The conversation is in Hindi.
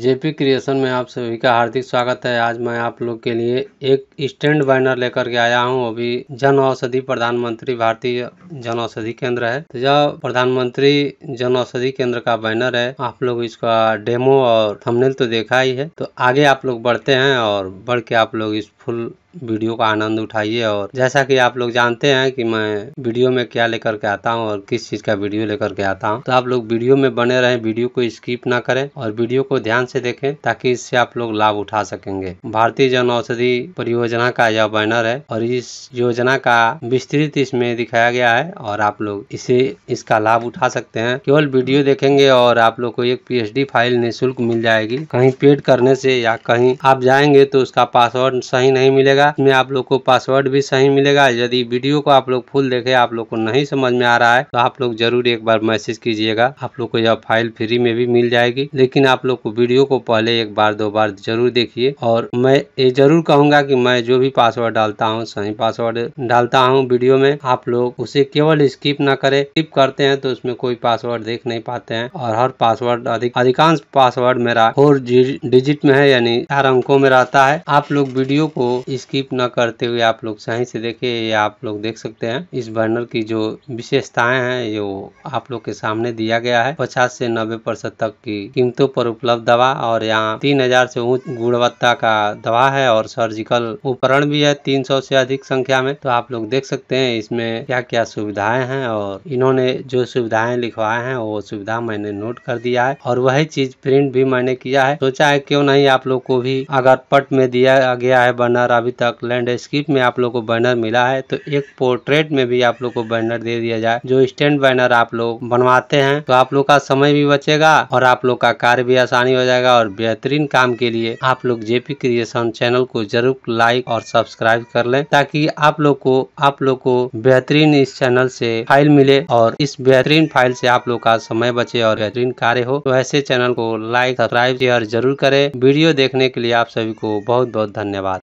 जेपी क्रिएशन में आप सभी का हार्दिक स्वागत है आज मैं आप लोग के लिए एक स्टैंड बैनर लेकर के आया हूं अभी जन औषधि प्रधानमंत्री भारतीय जन औषधि केंद्र है तो यह प्रधानमंत्री जन औषधि केंद्र का बैनर है आप लोग इसका डेमो और थंबनेल तो देखा ही है तो आगे आप लोग बढ़ते हैं और बढ़ के आप लोग इस फुल वीडियो का आनंद उठाइए और जैसा कि आप लोग जानते हैं कि मैं वीडियो में क्या लेकर के आता हूँ और किस चीज़ का वीडियो लेकर के आता हूँ तो आप लोग वीडियो में बने रहें वीडियो को स्किप ना करें और वीडियो को ध्यान से देखें ताकि इससे आप लोग लाभ उठा सकेंगे भारतीय जन औषधि परियोजना का यह बैनर है और इस योजना का विस्तृत इसमें दिखाया गया है और आप लोग इसे इसका लाभ उठा सकते हैं केवल वीडियो देखेंगे और आप लोग को एक पी फाइल निःशुल्क मिल जाएगी कहीं पेड करने से या कहीं आप जाएंगे तो उसका पासवर्ड सही नहीं मिलेगा मिलेगा इसमें आप लोग को पासवर्ड भी सही मिलेगा यदि वीडियो को आप लोग फुल देखे आप लोग को नहीं समझ में आ रहा है तो आप लोग जरूर एक बार मैसेज कीजिएगा आप लोग को यह फाइल फ्री में भी मिल जाएगी लेकिन आप लोग को वीडियो को पहले एक बार दो बार जरूर देखिए और मैं ये जरूर कहूंगा कि मैं जो भी पासवर्ड डालता हूँ सही पासवर्ड डालता हूँ वीडियो में आप लोग उसे केवल स्किप ना करें स्किप करते हैं तो उसमें कोई पासवर्ड देख नहीं पाते हैं और हर पासवर्ड अधिक अधिकांश पासवर्ड मेरा फोर डिजिट में है यानी चार अंकों में रहता है आप लोग वीडियो को इसके स्किप ना करते हुए आप लोग सही से देखे ये आप लोग देख सकते हैं इस बर्नर की जो विशेषताएं हैं ये आप लोग के सामने दिया गया है पचास से नब्बे प्रतिशत तक की कीमतों पर उपलब्ध दवा और यहाँ तीन हजार से ऊंच गुणवत्ता का दवा है और सर्जिकल उपकरण भी है तीन सौ से अधिक संख्या में तो आप लोग देख सकते हैं इसमें क्या क्या सुविधाएं हैं और इन्होंने जो सुविधाएं लिखवाए हैं वो सुविधा मैंने नोट कर दिया है और वही चीज प्रिंट भी मैंने किया है सोचा है क्यों नहीं आप लोग को भी अगर पट में दिया गया है बर्नर अभी तक लैंडस्केप में आप लोग को बैनर मिला है तो एक पोर्ट्रेट में भी आप लोग को बैनर दे दिया जाए जो स्टैंड बैनर आप लोग बनवाते हैं तो आप लोग का समय भी बचेगा और आप लोग का कार्य भी आसानी हो जाएगा और बेहतरीन काम के लिए आप लोग जेपी क्रिएशन चैनल को जरूर लाइक और सब्सक्राइब कर लें ताकि आप लोग को आप लोग को बेहतरीन इस चैनल से फाइल मिले और इस बेहतरीन फाइल से आप लोग का समय बचे और बेहतरीन कार्य हो तो ऐसे चैनल को लाइक सब्सक्राइब शेयर जरूर करें वीडियो देखने के लिए आप सभी को बहुत बहुत धन्यवाद